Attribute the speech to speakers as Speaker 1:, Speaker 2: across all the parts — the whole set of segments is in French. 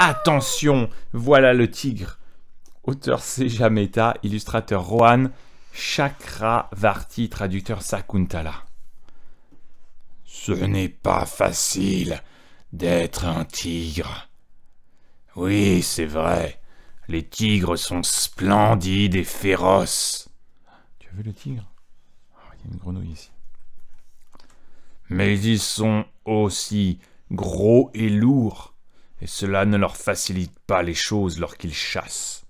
Speaker 1: Attention, voilà le tigre. Auteur Seja illustrateur Rohan, Varti, traducteur Sakuntala. Ce n'est pas facile d'être un tigre. Oui, c'est vrai. Les tigres sont splendides et féroces. Tu as vu le tigre ah, Il y a une grenouille ici. Mais ils sont aussi gros et lourds et cela ne leur facilite pas les choses lorsqu'ils chassent.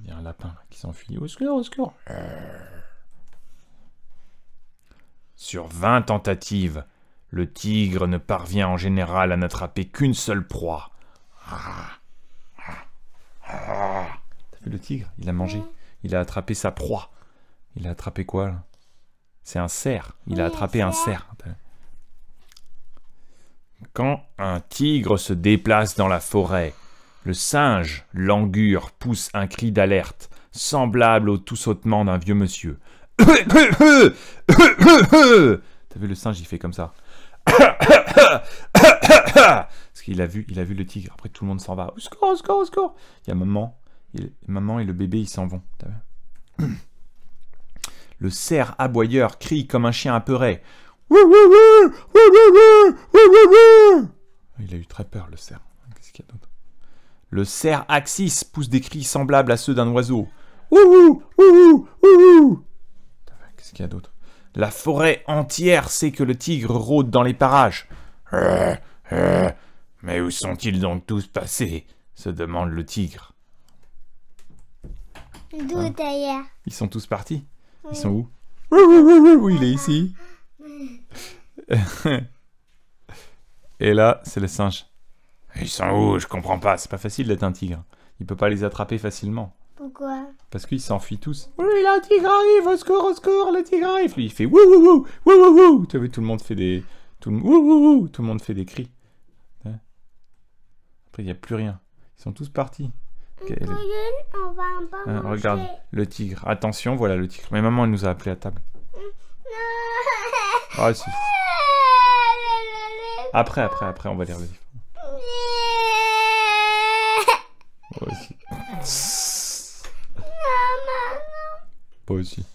Speaker 1: Il y a un lapin qui s'enfuit. Au secours, Sur 20 tentatives, le tigre ne parvient en général à n'attraper qu'une seule proie. T'as vu le tigre Il a mangé. Il a attrapé sa proie. Il a attrapé quoi là C'est un cerf. Il a attrapé un cerf. Quand un tigre se déplace dans la forêt, le singe, langur, pousse un cri d'alerte, semblable au tout d'un vieux monsieur. T'as vu le singe, il fait comme ça. Parce qu'il a vu, il a vu le tigre. Après, tout le monde s'en va. Au secours, Il y a maman, maman et le bébé, ils s'en vont. le cerf aboyeur crie comme un chien apeuré. Il a eu très peur, le cerf. Qu'est-ce qu'il y a d'autre Le cerf axis pousse des cris semblables à ceux d'un oiseau. Qu'est-ce qu'il y a d'autre La forêt entière sait que le tigre rôde dans les parages. Mais où sont-ils donc tous passés se demande le tigre. Ils sont tous partis Ils sont où Oui, il est ici. Et là, c'est le singes. Ils sont où Je comprends pas. C'est pas facile d'être un tigre. Il peut pas les attraper facilement. Pourquoi Parce qu'ils s'enfuient tous. Oui, le tigre arrive, au secours, au secours, le tigre arrive. Lui, il fait wouh wouh Tu as vu, tout le monde fait des. Tout Tout le monde fait des cris. Hein Après, il n'y a plus rien. Ils sont tous partis. Hein, regarde, le tigre. Attention, voilà le tigre. Mais maman, elle nous a appelés à table. Ah, si. Après, après, après, on va lire le livre. Moi aussi. Moi aussi.